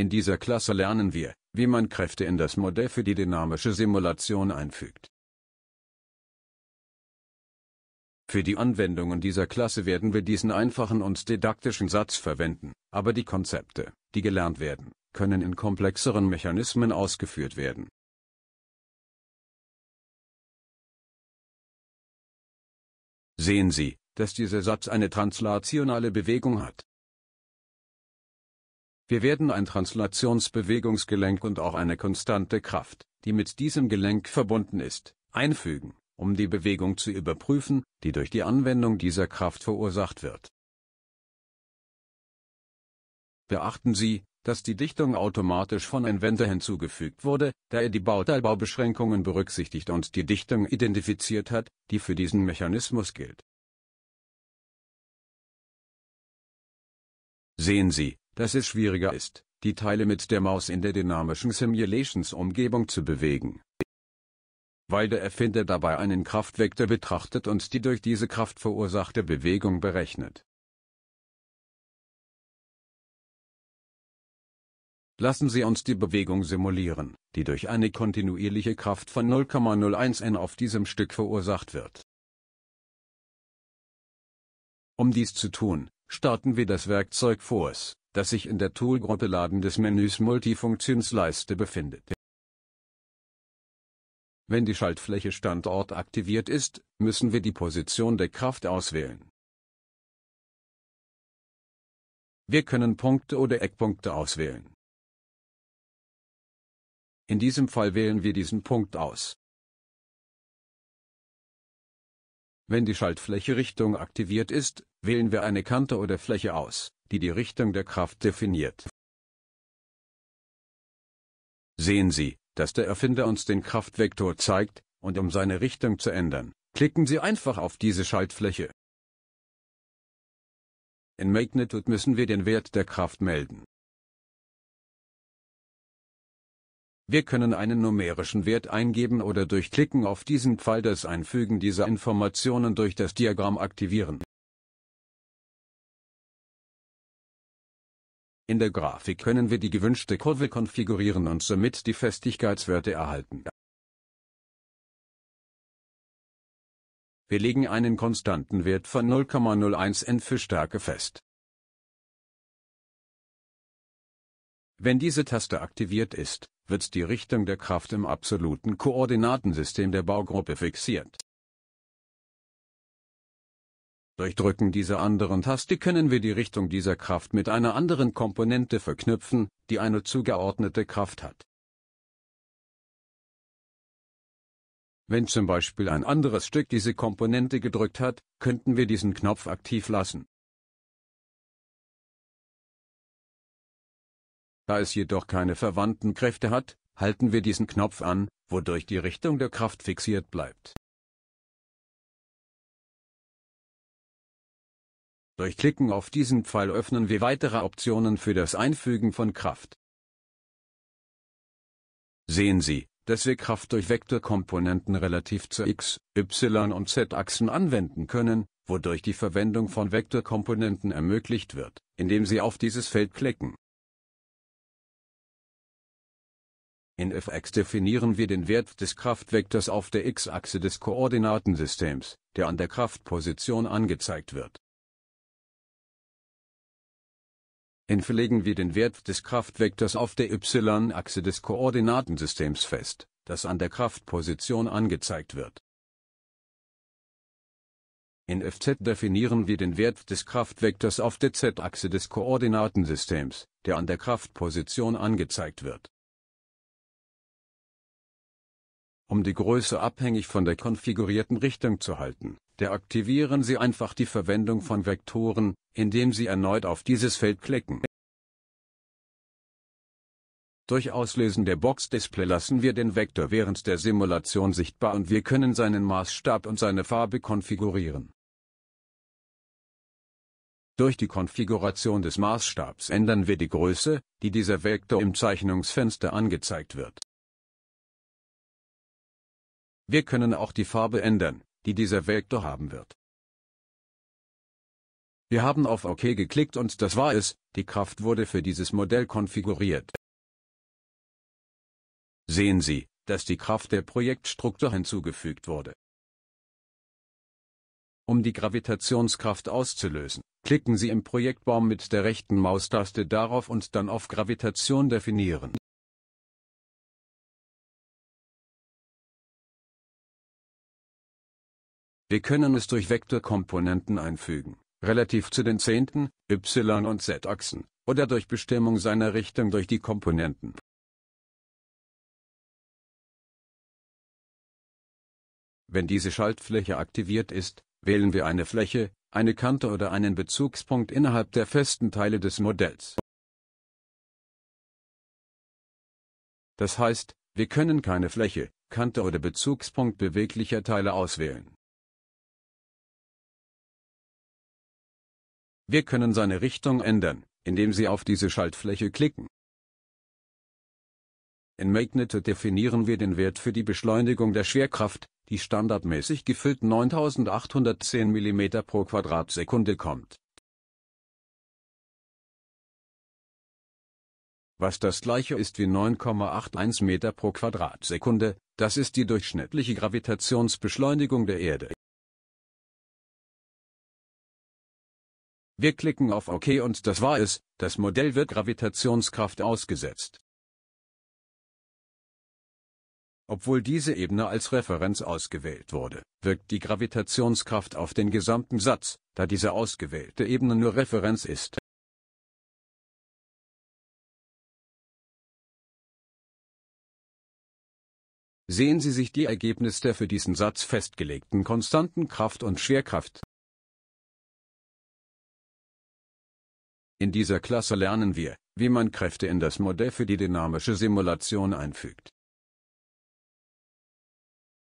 In dieser Klasse lernen wir, wie man Kräfte in das Modell für die dynamische Simulation einfügt. Für die Anwendungen dieser Klasse werden wir diesen einfachen und didaktischen Satz verwenden, aber die Konzepte, die gelernt werden, können in komplexeren Mechanismen ausgeführt werden. Sehen Sie, dass dieser Satz eine translationale Bewegung hat. Wir werden ein Translationsbewegungsgelenk und auch eine konstante Kraft, die mit diesem Gelenk verbunden ist, einfügen, um die Bewegung zu überprüfen, die durch die Anwendung dieser Kraft verursacht wird. Beachten Sie, dass die Dichtung automatisch von Inventor hinzugefügt wurde, da er die Bauteilbaubeschränkungen berücksichtigt und die Dichtung identifiziert hat, die für diesen Mechanismus gilt. Sehen Sie, dass es schwieriger ist, die Teile mit der Maus in der dynamischen Simulations-Umgebung zu bewegen. Weil der Erfinder dabei einen Kraftvektor betrachtet und die durch diese Kraft verursachte Bewegung berechnet. Lassen Sie uns die Bewegung simulieren, die durch eine kontinuierliche Kraft von 0,01 n auf diesem Stück verursacht wird. Um dies zu tun, starten wir das Werkzeug Force, das sich in der Toolgruppe Laden des Menüs Multifunktionsleiste befindet. Wenn die Schaltfläche Standort aktiviert ist, müssen wir die Position der Kraft auswählen. Wir können Punkte oder Eckpunkte auswählen. In diesem Fall wählen wir diesen Punkt aus. Wenn die Schaltfläche Richtung aktiviert ist, wählen wir eine Kante oder Fläche aus, die die Richtung der Kraft definiert. Sehen Sie, dass der Erfinder uns den Kraftvektor zeigt, und um seine Richtung zu ändern, klicken Sie einfach auf diese Schaltfläche. In Magnitude müssen wir den Wert der Kraft melden. Wir können einen numerischen Wert eingeben oder durch Klicken auf diesen Pfeil das Einfügen dieser Informationen durch das Diagramm aktivieren. In der Grafik können wir die gewünschte Kurve konfigurieren und somit die Festigkeitswerte erhalten. Wir legen einen konstanten Wert von 0,01 N für Stärke fest. Wenn diese Taste aktiviert ist, wird die Richtung der Kraft im absoluten Koordinatensystem der Baugruppe fixiert. Durch Drücken dieser anderen Taste können wir die Richtung dieser Kraft mit einer anderen Komponente verknüpfen, die eine zugeordnete Kraft hat. Wenn zum Beispiel ein anderes Stück diese Komponente gedrückt hat, könnten wir diesen Knopf aktiv lassen. Da es jedoch keine verwandten Kräfte hat, halten wir diesen Knopf an, wodurch die Richtung der Kraft fixiert bleibt. Durch Klicken auf diesen Pfeil öffnen wir weitere Optionen für das Einfügen von Kraft. Sehen Sie, dass wir Kraft durch Vektorkomponenten relativ zu x, y und z-Achsen anwenden können, wodurch die Verwendung von Vektorkomponenten ermöglicht wird, indem Sie auf dieses Feld klicken. In fx definieren wir den Wert des Kraftvektors auf der x-Achse des Koordinatensystems, der an der Kraftposition angezeigt wird. In phi legen wir den Wert des Kraftvektors auf der y-Achse des Koordinatensystems fest, das an der Kraftposition angezeigt wird. In fz definieren wir den Wert des Kraftvektors auf der z-Achse des Koordinatensystems, der an der Kraftposition angezeigt wird. Um die Größe abhängig von der konfigurierten Richtung zu halten, deaktivieren Sie einfach die Verwendung von Vektoren, indem Sie erneut auf dieses Feld klicken. Durch Auslösen der Box-Display lassen wir den Vektor während der Simulation sichtbar und wir können seinen Maßstab und seine Farbe konfigurieren. Durch die Konfiguration des Maßstabs ändern wir die Größe, die dieser Vektor im Zeichnungsfenster angezeigt wird. Wir können auch die Farbe ändern, die dieser Vektor haben wird. Wir haben auf OK geklickt und das war es, die Kraft wurde für dieses Modell konfiguriert. Sehen Sie, dass die Kraft der Projektstruktur hinzugefügt wurde. Um die Gravitationskraft auszulösen, klicken Sie im Projektbaum mit der rechten Maustaste darauf und dann auf Gravitation definieren. Wir können es durch Vektorkomponenten einfügen, relativ zu den Zehnten, y- und z-Achsen, oder durch Bestimmung seiner Richtung durch die Komponenten. Wenn diese Schaltfläche aktiviert ist, wählen wir eine Fläche, eine Kante oder einen Bezugspunkt innerhalb der festen Teile des Modells. Das heißt, wir können keine Fläche, Kante oder Bezugspunkt beweglicher Teile auswählen. Wir können seine Richtung ändern, indem Sie auf diese Schaltfläche klicken. In Magneto definieren wir den Wert für die Beschleunigung der Schwerkraft, die standardmäßig gefüllt 9810 mm pro Quadratsekunde kommt. was das gleiche ist wie 9,81 Meter pro Quadratsekunde, das ist die durchschnittliche Gravitationsbeschleunigung der Erde Wir klicken auf OK und das war es, das Modell wird Gravitationskraft ausgesetzt. Obwohl diese Ebene als Referenz ausgewählt wurde, wirkt die Gravitationskraft auf den gesamten Satz, da diese ausgewählte Ebene nur Referenz ist. Sehen Sie sich die Ergebnisse der für diesen Satz festgelegten konstanten Kraft und Schwerkraft In dieser Klasse lernen wir, wie man Kräfte in das Modell für die dynamische Simulation einfügt